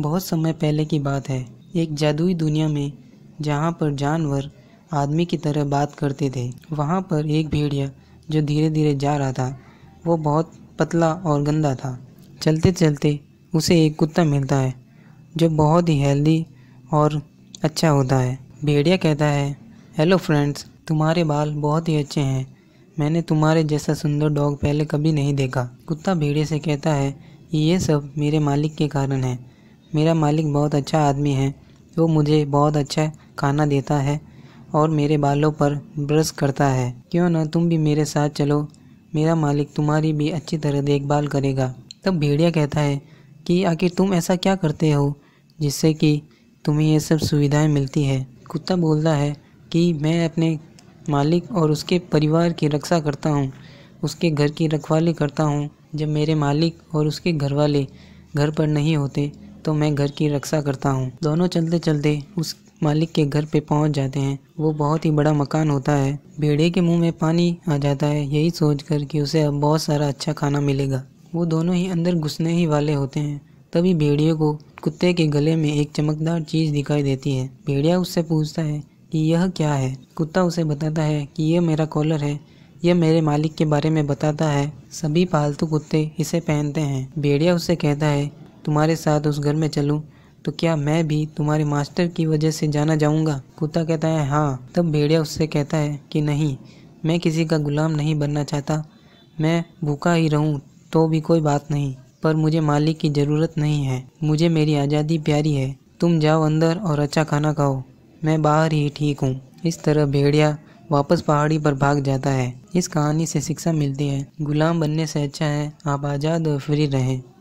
बहुत समय पहले की बात है एक जादुई दुनिया में जहाँ पर जानवर आदमी की तरह बात करते थे वहाँ पर एक भेड़िया जो धीरे धीरे जा रहा था वो बहुत पतला और गंदा था चलते चलते उसे एक कुत्ता मिलता है जो बहुत ही हेल्दी और अच्छा होता है भेड़िया कहता है हेलो फ्रेंड्स तुम्हारे बाल बहुत ही अच्छे हैं मैंने तुम्हारे जैसा सुंदर डॉग पहले कभी नहीं देखा कुत्ता भेड़िए से कहता है ये सब मेरे मालिक के कारण है मेरा मालिक बहुत अच्छा आदमी है वो मुझे बहुत अच्छा खाना देता है और मेरे बालों पर ब्रश करता है क्यों ना तुम भी मेरे साथ चलो मेरा मालिक तुम्हारी भी अच्छी तरह देखभाल करेगा तब भेड़िया कहता है कि आखिर तुम ऐसा क्या करते हो जिससे कि तुम्हें ये सब सुविधाएं मिलती है कुत्ता बोलता है कि मैं अपने मालिक और उसके परिवार की रक्षा करता हूँ उसके घर की रखवाली करता हूँ जब मेरे मालिक और उसके घर वाले घर पर नहीं होते तो मैं घर की रक्षा करता हूँ दोनों चलते चलते उस मालिक के घर पे पहुँच जाते हैं वो बहुत ही बड़ा मकान होता है भेड़े के मुंह में पानी आ जाता है यही सोचकर कि उसे अब बहुत सारा अच्छा खाना मिलेगा वो दोनों ही अंदर घुसने ही वाले होते हैं तभी भेड़िए को कुत्ते के गले में एक चमकदार चीज़ दिखाई देती है भेड़िया उससे पूछता है कि यह क्या है कुत्ता उसे बताता है कि यह मेरा कॉलर है यह मेरे मालिक के बारे में बताता है सभी पालतू कुत्ते इसे पहनते हैं भेड़िया उससे कहता है तुम्हारे साथ उस घर में चलूँ तो क्या मैं भी तुम्हारे मास्टर की वजह से जाना जाऊंगा कुत्ता कहता है हाँ तब भेड़िया उससे कहता है कि नहीं मैं किसी का गुलाम नहीं बनना चाहता मैं भूखा ही रहूं तो भी कोई बात नहीं पर मुझे मालिक की ज़रूरत नहीं है मुझे मेरी आज़ादी प्यारी है तुम जाओ अंदर और अच्छा खाना खाओ मैं बाहर ही ठीक हूँ इस तरह भेड़िया वापस पहाड़ी पर भाग जाता है इस कहानी से शिक्षा मिलती है गुलाम बनने से अच्छा है आप आज़ाद और फ्री रहें